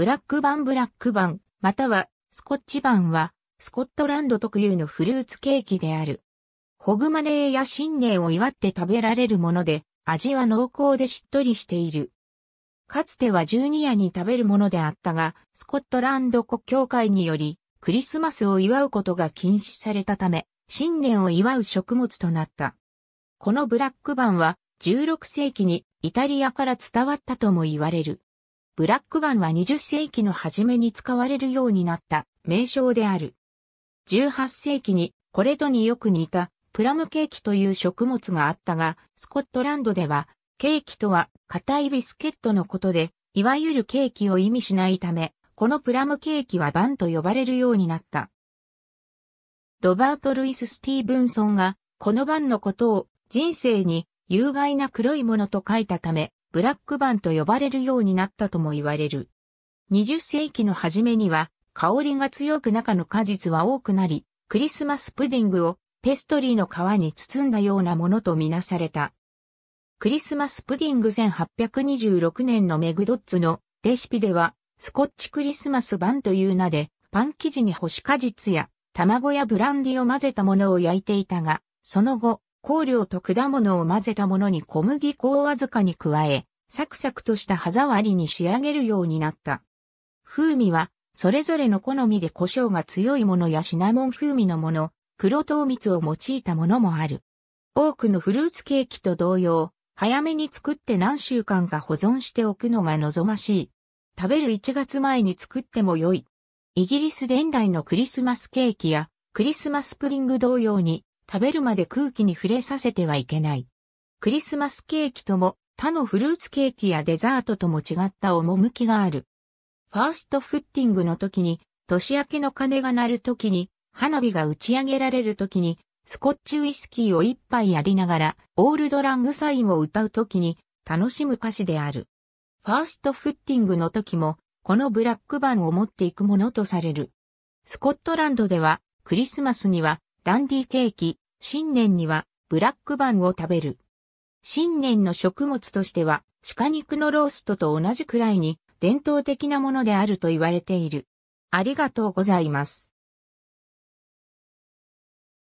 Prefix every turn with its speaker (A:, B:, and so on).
A: ブラックバンブラックバン、またはスコッチバンは、スコットランド特有のフルーツケーキである。ホグマネーや新年を祝って食べられるもので、味は濃厚でしっとりしている。かつては12夜に食べるものであったが、スコットランド国教会により、クリスマスを祝うことが禁止されたため、新年を祝う食物となった。このブラックバンは、16世紀にイタリアから伝わったとも言われる。ブラックバンは20世紀の初めに使われるようになった名称である。18世紀にこれとによく似たプラムケーキという食物があったが、スコットランドではケーキとは硬いビスケットのことで、いわゆるケーキを意味しないため、このプラムケーキはバンと呼ばれるようになった。ロバート・ルイス・スティーブンソンが、このバンのことを人生に有害な黒いものと書いたため、ブラックバンと呼ばれるようになったとも言われる。20世紀の初めには、香りが強く中の果実は多くなり、クリスマスプディングをペストリーの皮に包んだようなものとみなされた。クリスマスプディング1826年のメグドッツのレシピでは、スコッチクリスマスバンという名で、パン生地に干し果実や卵やブランディを混ぜたものを焼いていたが、その後、香料と果物を混ぜたものに小麦粉をわずかに加え、サクサクとした歯触りに仕上げるようになった。風味は、それぞれの好みで胡椒が強いものやシナモン風味のもの、黒糖蜜を用いたものもある。多くのフルーツケーキと同様、早めに作って何週間か保存しておくのが望ましい。食べる1月前に作っても良い。イギリス伝来のクリスマスケーキやクリスマスプリング同様に食べるまで空気に触れさせてはいけない。クリスマスケーキとも他のフルーツケーキやデザートとも違った趣がある。ファーストフッティングの時に、年明けの鐘が鳴る時に、花火が打ち上げられる時に、スコッチウイスキーを一杯やりながら、オールドラングサインを歌う時に、楽しむ歌詞である。ファーストフッティングの時も、このブラックバンを持っていくものとされる。スコットランドでは、クリスマスには、ダンディーケーキ、新年にはブラックバンを食べる。新年の食物としては鹿肉のローストと同じくらいに伝統的なものであると言われている。ありがとうございます。